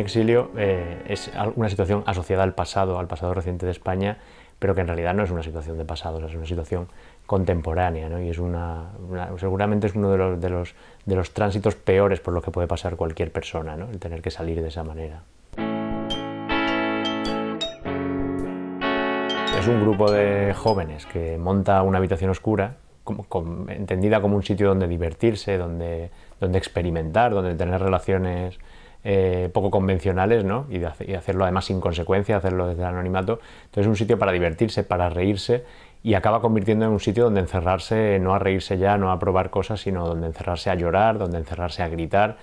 exilio eh, es una situación asociada al pasado, al pasado reciente de España, pero que en realidad no es una situación de pasado, es una situación contemporánea, Y es una, seguramente es uno de los, de, los, tránsitos peores por los que puede pasar cualquier persona, El tener que salir de esa manera. Es un grupo de jóvenes que monta una habitación oscura, entendida como un sitio donde divertirse, donde, donde experimentar, donde tener relaciones eh, poco convencionales, ¿no? Y, y, hacerlo además sin consecuencia, hacerlo desde el anonimato. Entonces es un sitio para divertirse, para reírse y acaba convirtiendo en un sitio donde encerrarse, no a reírse ya, no a probar cosas, sino donde encerrarse a llorar, donde encerrarse a gritar.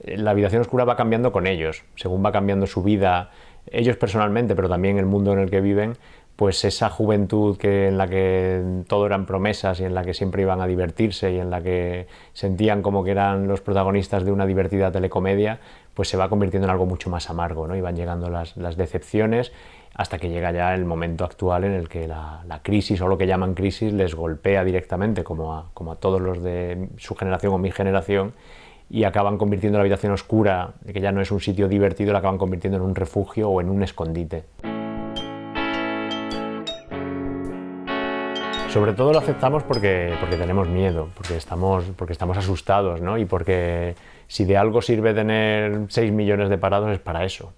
Eh, la habitación oscura va cambiando con ellos, según va cambiando su vida, ellos personalmente, pero también el mundo en el que viven, pues esa juventud que, en la que todo eran promesas y en la que siempre iban a divertirse y en la que sentían como que eran los protagonistas de una divertida telecomedia, pues se va convirtiendo en algo mucho más amargo, ¿no? Y van llegando las, decepciones hasta que llega ya el momento actual en el que la, crisis o lo que llaman crisis les golpea directamente, como a, como a todos los de su generación o mi generación, y acaban convirtiendo la habitación oscura, que ya no es un sitio divertido, la acaban convirtiendo en un refugio o en un escondite. Sobre todo lo aceptamos porque, porque tenemos miedo, porque estamos, porque estamos asustados, Y porque si de algo sirve tener 6 millones de parados es para eso,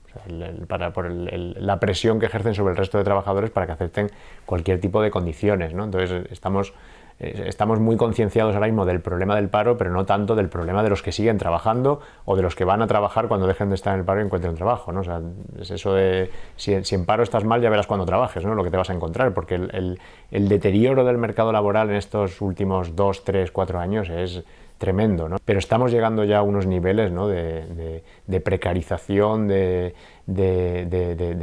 para, por la presión que ejercen sobre el resto de trabajadores para que acepten cualquier tipo de condiciones, Entonces estamos eh, estamos muy concienciados ahora mismo del problema del paro, pero no tanto del problema de los que siguen trabajando o de los que van a trabajar cuando dejen de estar en el paro y encuentren trabajo. es eso de si, en paro estás mal, ya verás cuando trabajes, ¿no? lo que te vas a encontrar, porque el deterioro del mercado laboral en estos últimos dos, tres, cuatro años es, tremendo, ¿no? Pero estamos llegando ya a unos niveles de, precarización, de,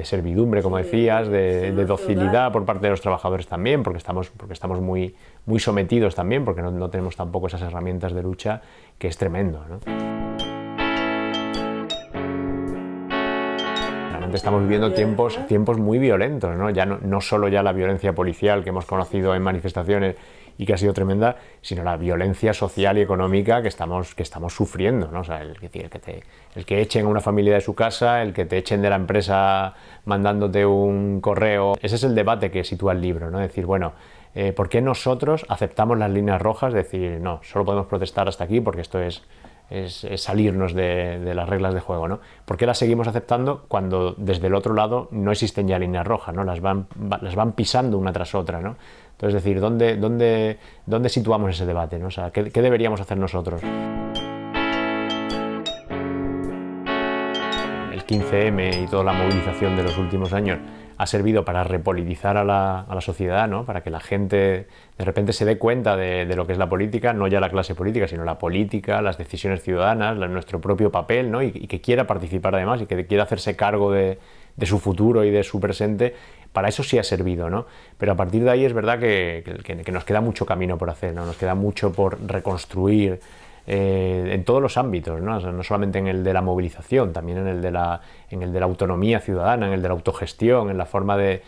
servidumbre, como decías, de, docilidad por parte de los trabajadores también, porque estamos, porque estamos muy, muy sometidos también, porque no, tenemos tampoco esas herramientas de lucha, que es tremendo, ¿no? estamos viviendo tiempos, ¿eh? tiempos muy violentos, ¿no? Ya no, no, solo ya la violencia policial que hemos conocido en manifestaciones, y que ha sido tremenda, sino la violencia social y económica que estamos, que estamos sufriendo. ¿no? O sea, el, que el que echen a una familia de su casa, el que te echen de la empresa mandándote un correo. Ese es el debate que sitúa el libro, ¿no? decir, bueno, eh, ¿por qué nosotros aceptamos las líneas rojas? Decir, no, solo podemos protestar hasta aquí porque esto es, es, salirnos de, las reglas de juego, ¿no? ¿Por qué las seguimos aceptando cuando desde el otro lado no existen ya líneas rojas, ¿no? Las van, las van pisando una tras otra, ¿no? Entonces, es decir, ¿dónde, dónde, situamos ese debate? ¿no? O ¿qué, deberíamos hacer nosotros? El 15M y toda la movilización de los últimos años ha servido para repolitizar a la, sociedad, ¿no? para que la gente de repente se dé cuenta de, lo que es la política, no ya la clase política, sino la política, las decisiones ciudadanas, nuestro propio papel, ¿no? y, y, que quiera participar además y que quiera hacerse cargo de, de su futuro y de su presente, para eso sí ha servido, ¿no? Pero a partir de ahí es verdad que, nos queda mucho camino por hacer, ¿no? Nos queda mucho por reconstruir, eh, en todos los ámbitos, ¿no? solamente en el de la movilización, también en el de la, en el de la autonomía ciudadana, en el de la autogestión, en la forma de,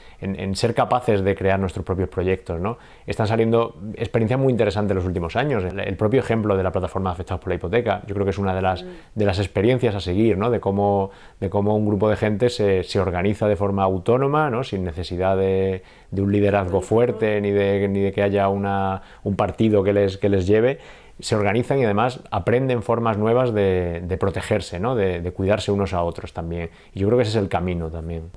ser capaces de crear nuestros propios proyectos. Están saliendo experiencias muy interesantes en los últimos años. El, el, propio ejemplo de la plataforma afectados por la hipoteca, yo creo que es una de las, mm. de las experiencias a seguir, ¿no? de, cómo, de cómo un grupo de gente se, organiza de forma autónoma, ¿no? sin necesidad de, un liderazgo fuerte ni de, ni de que haya un partido que les, que les lleve se organizan y además aprenden formas nuevas de, protegerse, ¿no? de, cuidarse unos a otros también. Y yo creo que ese es el camino también.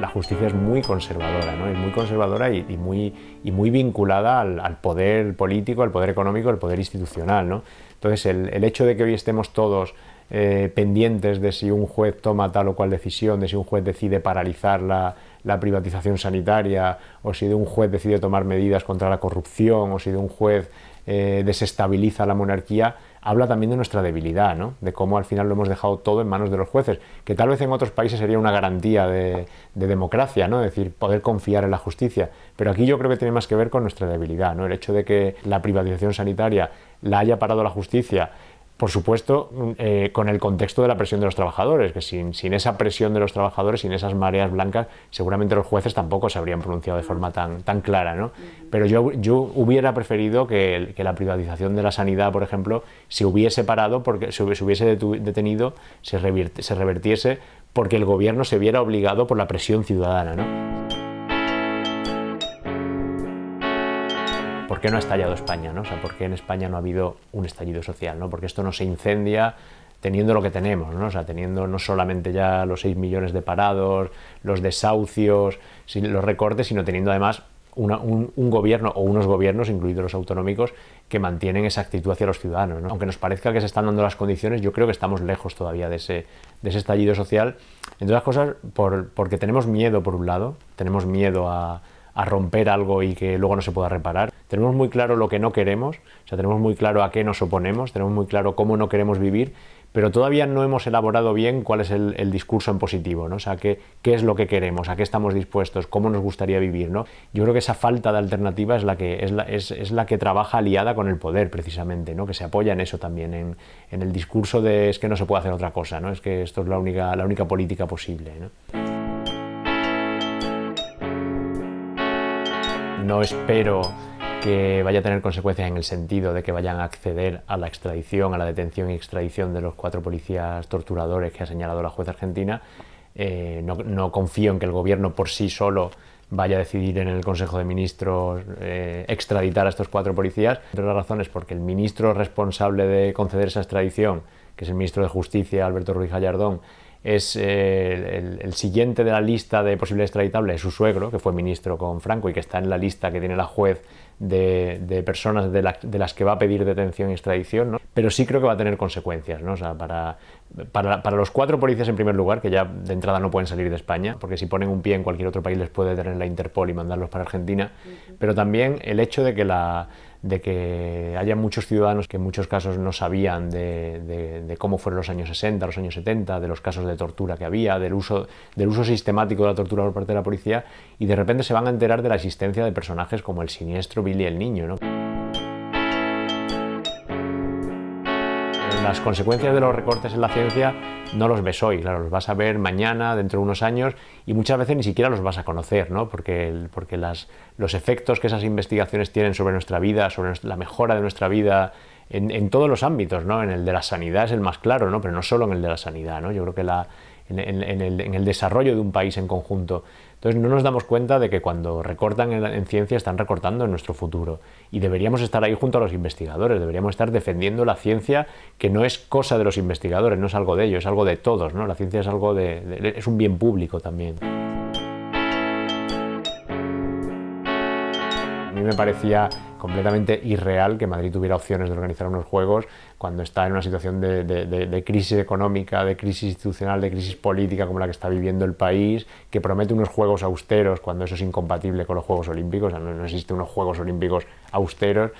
la justicia es muy conservadora, Es muy conservadora y, muy, y muy, vinculada al, poder político, al poder económico, al poder institucional, ¿no? Entonces, el, hecho de que hoy estemos todos eh, pendientes de si un juez toma tal o cual decisión, de si un juez decide paralizar la, privatización sanitaria, o si de un juez decide tomar medidas contra la corrupción, o si de un juez eh, desestabiliza la monarquía, habla también de nuestra debilidad, de cómo al final lo hemos dejado todo en manos de los jueces, que tal vez en otros países sería una garantía de, democracia, ¿no? es decir, poder confiar en la justicia, pero aquí yo creo que tiene más que ver con nuestra debilidad, el hecho de que la privatización sanitaria la haya parado la justicia, por supuesto, mm, eh, con el contexto de la presión de los trabajadores, que sin, esa presión de los trabajadores, sin esas mareas blancas, seguramente los jueces tampoco se habrían pronunciado de mm. forma tan, tan clara. ¿no? Mm. Pero yo, yo hubiera preferido que, la privatización de la sanidad, por ejemplo, se hubiese parado, porque se, hubiese detenido, se, se revertiese, porque el gobierno se viera obligado por la presión ciudadana. por qué no ha estallado España, ¿no? O sea, por qué en España no ha habido un estallido social, ¿no? Porque esto no se incendia teniendo lo que tenemos, ¿no? sea, teniendo no solamente ya los 6 millones de parados, los desahucios, los recortes, sino teniendo además un, gobierno o unos gobiernos, incluidos los autonómicos, que mantienen esa actitud hacia los ciudadanos. Aunque nos parezca que se están dando las condiciones, yo creo que estamos lejos todavía de ese, estallido social. todas las cosas, porque tenemos miedo, por un lado, tenemos miedo a, a romper algo y que luego no se pueda reparar. Tenemos muy claro lo que no queremos, o sea, tenemos muy claro a qué nos oponemos, tenemos muy claro cómo no queremos vivir, pero todavía no hemos elaborado bien cuál es el, discurso en positivo, ¿no? O sea, qué, qué, es lo que queremos, a qué estamos dispuestos, cómo nos gustaría vivir, ¿no? Yo creo que esa falta de alternativa es la que, es la, que trabaja aliada con el poder, precisamente, ¿no? Que se apoya en eso también, en, el discurso de es que no se puede hacer otra cosa, ¿no? Es que esto es la única, la única política posible, no espero que vaya a tener consecuencias en el sentido de que vayan a acceder a la extradición, a la detención y extradición de los cuatro policías torturadores que ha señalado la jueza argentina. Eh, no, confío en que el gobierno por sí solo vaya a decidir en el Consejo de Ministros eh, extraditar a estos cuatro policías. La razón razones porque el ministro responsable de conceder esa extradición, que es el ministro de Justicia, Alberto Ruiz Gallardón, es eh, el, siguiente de la lista de posibles extraditables, es su suegro, que fue ministro con Franco y que está en la lista que tiene la juez de, personas de, las que va a pedir detención y extradición, ¿no? pero sí creo que va a tener consecuencias, ¿no? para, para, para, los cuatro policías en primer lugar, que ya de entrada no pueden salir de España, porque si ponen un pie en cualquier otro país les puede tener la Interpol y mandarlos para Argentina, pero también el hecho de que la de que haya muchos ciudadanos que en muchos casos no sabían de, cómo fueron los años 60, los años 70, de los casos de tortura que había, del uso, del uso sistemático de la tortura por parte de la policía, y de repente se van a enterar de la existencia de personajes como el siniestro Billy el Niño. las consecuencias de los recortes en la ciencia no los ves hoy, claro, los vas a ver mañana, dentro de unos años, y muchas veces ni siquiera los vas a conocer, ¿no? Porque, porque las, los efectos que esas investigaciones tienen sobre nuestra vida, sobre la mejora de nuestra vida, en, en, todos los ámbitos, ¿no? En el de la sanidad es el más claro, ¿no? Pero no solo en el de la sanidad, ¿no? Yo creo que la, en, el, desarrollo de un país en conjunto. Entonces no nos damos cuenta de que cuando recortan en, ciencia están recortando en nuestro futuro y deberíamos estar ahí junto a los investigadores, deberíamos estar defendiendo la ciencia que no es cosa de los investigadores, no es algo de ellos, es algo de todos, ¿no? La ciencia es es un bien público también. A mí me parecía completamente irreal que Madrid tuviera opciones de organizar unos juegos cuando está en una situación de, crisis económica, de crisis institucional, de crisis política como la que está viviendo el país, que promete unos juegos austeros cuando eso es incompatible con los Juegos Olímpicos, no, existe existen unos Juegos Olímpicos austeros,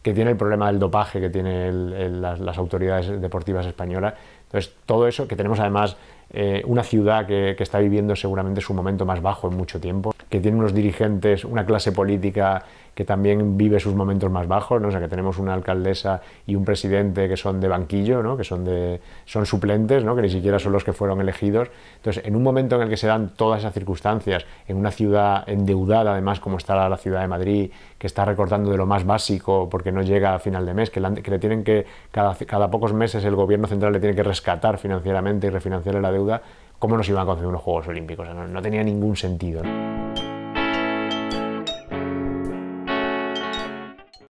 que tiene el problema del dopaje que tienen las, las autoridades deportivas españolas. Entonces, todo eso que tenemos además eh, una ciudad que, está viviendo seguramente su momento más bajo en mucho tiempo, que tiene unos dirigentes, una clase política que también vive sus momentos más bajos, ¿no? o sea, que tenemos una alcaldesa y un presidente que son de banquillo, ¿no? que son, de, son suplentes, ¿no? que ni siquiera son los que fueron elegidos. Entonces, en un momento en el que se dan todas esas circunstancias, en una ciudad endeudada, además, como está la ciudad de Madrid, que está recortando de lo más básico porque no llega a final de mes, que, que le tienen que, cada, cada pocos meses el gobierno central le tiene que rescatar financieramente y refinanciar la deuda cómo nos iban a conceder unos Juegos Olímpicos. no, tenía ningún sentido.